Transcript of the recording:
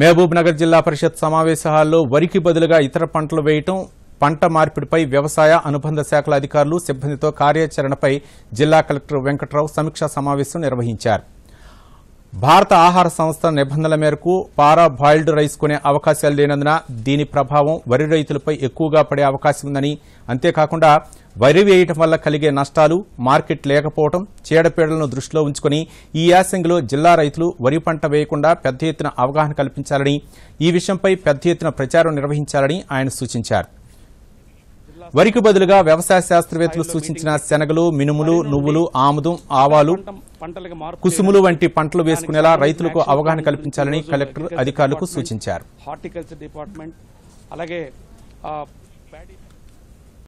మహబూబ్నగర్ జిల్లా పరిషత్ సమావేశ హాల్లో వరికి బదులుగా ఇతర పంటలు వేయటం పంట మార్పిడిపై వ్యవసాయ అనుబంధ శాఖల అధికారులు సిబ్బందితో కార్యాచరణపై జిల్లా కలెక్టర్ వెంకట్రావు సమీక్షా సమావేశం నిర్వహించారు భారత ఆహార సంస్థ నిబంధనల మేరకు పారా బాయిల్డ్ రైస్ కొనే అవకాశాలు లేనందున దీని ప్రభావం వరి రైతులపై ఎక్కువగా పడే అవకాశం ఉందని అంతేకాకుండా వరి వేయటం వల్ల కలిగే నష్టాలు మార్కెట్ లేకపోవడం చీడపీడలను దృష్టిలో ఉంచుకుని ఈ యాసంగిలో జిల్లా రైతులు వరి పంట వేయకుండా పెద్ద ఎత్తున అవగాహన కల్పించాలని ఈ విషయంపై పెద్ద ఎత్తున ప్రచారం నిర్వహించాలని ఆయన సూచించారు వరికి బదులుగా వ్యవసాయ శాస్త్రవేత్తలు సూచించిన శనగలు మినుములు నువ్వులు ఆముదం ఆవాలు కుసుములు వంటి పంటలు వేసుకునేలా రైతులకు అవగాహన కల్పించాలని కలెక్టర్ అధికారులకు సూచించారు హార్టికల్చర్ డిపార్ట్మెంట్ అలాగే